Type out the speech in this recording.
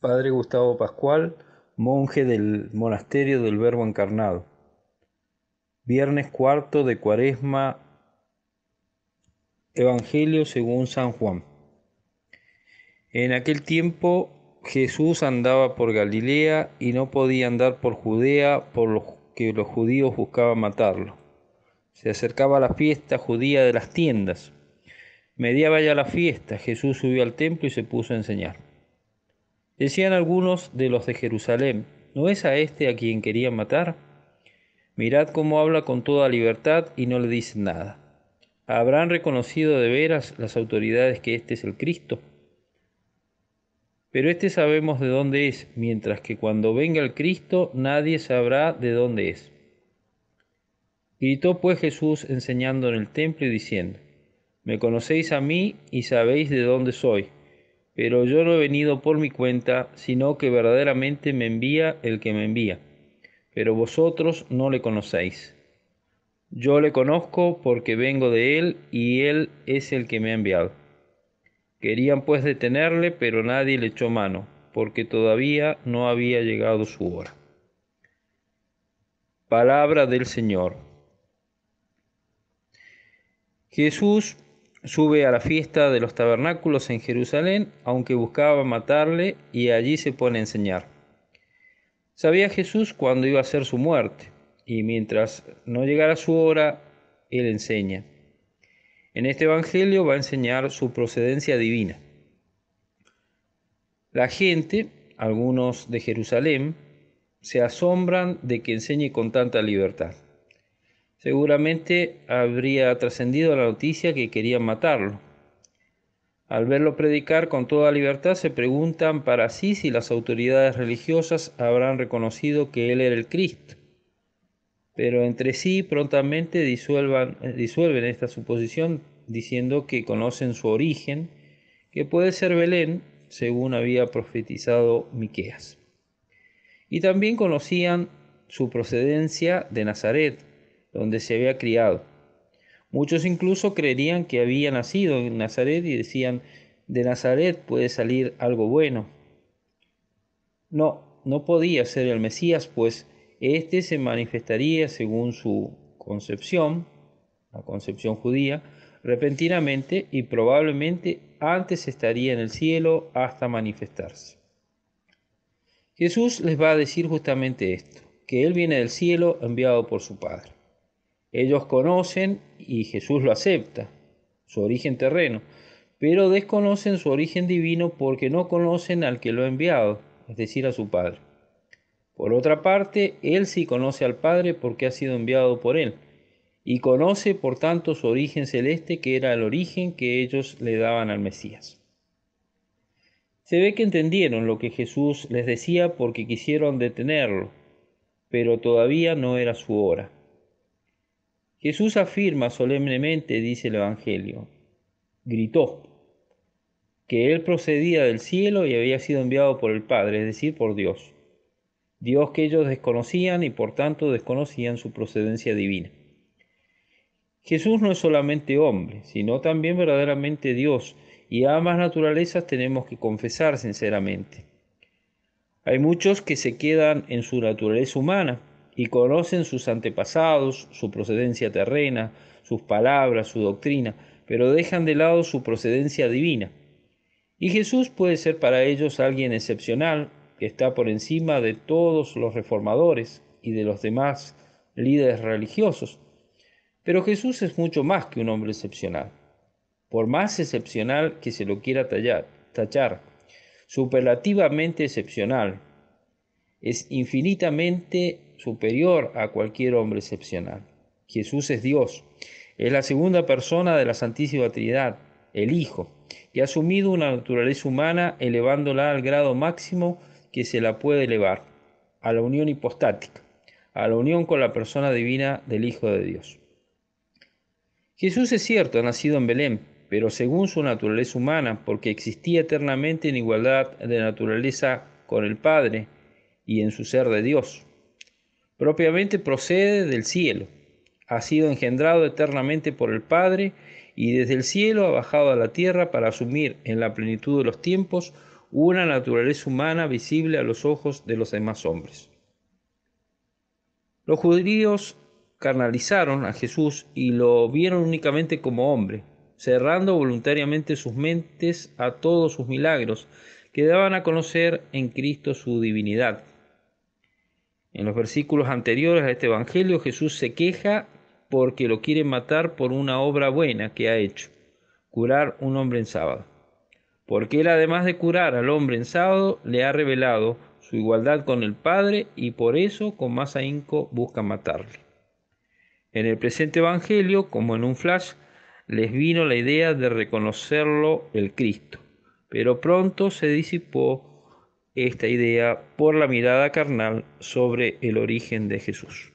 Padre Gustavo Pascual, monje del Monasterio del Verbo Encarnado. Viernes cuarto de Cuaresma, Evangelio según San Juan. En aquel tiempo Jesús andaba por Galilea y no podía andar por Judea por lo que los judíos buscaban matarlo. Se acercaba la fiesta judía de las tiendas. Mediaba ya la fiesta, Jesús subió al templo y se puso a enseñar. Decían algunos de los de Jerusalén, ¿no es a este a quien querían matar? Mirad cómo habla con toda libertad y no le dicen nada. ¿Habrán reconocido de veras las autoridades que este es el Cristo? Pero este sabemos de dónde es, mientras que cuando venga el Cristo nadie sabrá de dónde es. Gritó pues Jesús enseñando en el templo y diciendo, Me conocéis a mí y sabéis de dónde soy pero yo no he venido por mi cuenta, sino que verdaderamente me envía el que me envía. Pero vosotros no le conocéis. Yo le conozco porque vengo de él y él es el que me ha enviado. Querían pues detenerle, pero nadie le echó mano, porque todavía no había llegado su hora. Palabra del Señor. Jesús sube a la fiesta de los tabernáculos en Jerusalén, aunque buscaba matarle, y allí se pone a enseñar. Sabía Jesús cuándo iba a ser su muerte, y mientras no llegara su hora, él enseña. En este Evangelio va a enseñar su procedencia divina. La gente, algunos de Jerusalén, se asombran de que enseñe con tanta libertad. Seguramente habría trascendido la noticia que querían matarlo. Al verlo predicar con toda libertad, se preguntan para sí si las autoridades religiosas habrán reconocido que él era el Cristo. Pero entre sí prontamente eh, disuelven esta suposición diciendo que conocen su origen, que puede ser Belén, según había profetizado Miqueas. Y también conocían su procedencia de Nazaret, donde se había criado. Muchos incluso creerían que había nacido en Nazaret y decían, de Nazaret puede salir algo bueno. No, no podía ser el Mesías, pues éste se manifestaría según su concepción, la concepción judía, repentinamente y probablemente antes estaría en el cielo hasta manifestarse. Jesús les va a decir justamente esto, que Él viene del cielo enviado por su Padre. Ellos conocen y Jesús lo acepta, su origen terreno, pero desconocen su origen divino porque no conocen al que lo ha enviado, es decir, a su Padre. Por otra parte, Él sí conoce al Padre porque ha sido enviado por Él, y conoce por tanto su origen celeste que era el origen que ellos le daban al Mesías. Se ve que entendieron lo que Jesús les decía porque quisieron detenerlo, pero todavía no era su hora. Jesús afirma solemnemente, dice el Evangelio, gritó que él procedía del cielo y había sido enviado por el Padre, es decir, por Dios. Dios que ellos desconocían y por tanto desconocían su procedencia divina. Jesús no es solamente hombre, sino también verdaderamente Dios, y a ambas naturalezas tenemos que confesar sinceramente. Hay muchos que se quedan en su naturaleza humana, y conocen sus antepasados, su procedencia terrena, sus palabras, su doctrina, pero dejan de lado su procedencia divina. Y Jesús puede ser para ellos alguien excepcional, que está por encima de todos los reformadores y de los demás líderes religiosos. Pero Jesús es mucho más que un hombre excepcional, por más excepcional que se lo quiera tallar, tachar, superlativamente excepcional, es infinitamente superior a cualquier hombre excepcional. Jesús es Dios, es la segunda persona de la Santísima Trinidad, el Hijo, y ha asumido una naturaleza humana elevándola al grado máximo que se la puede elevar, a la unión hipostática, a la unión con la persona divina del Hijo de Dios. Jesús es cierto, ha nacido en Belén, pero según su naturaleza humana, porque existía eternamente en igualdad de naturaleza con el Padre y en su ser de Dios propiamente procede del cielo, ha sido engendrado eternamente por el Padre y desde el cielo ha bajado a la tierra para asumir en la plenitud de los tiempos una naturaleza humana visible a los ojos de los demás hombres. Los judíos carnalizaron a Jesús y lo vieron únicamente como hombre, cerrando voluntariamente sus mentes a todos sus milagros que daban a conocer en Cristo su divinidad en los versículos anteriores a este Evangelio Jesús se queja porque lo quiere matar por una obra buena que ha hecho, curar un hombre en sábado. Porque él además de curar al hombre en sábado, le ha revelado su igualdad con el Padre y por eso con más ahínco busca matarle. En el presente Evangelio, como en un flash, les vino la idea de reconocerlo el Cristo, pero pronto se disipó esta idea por la mirada carnal sobre el origen de Jesús.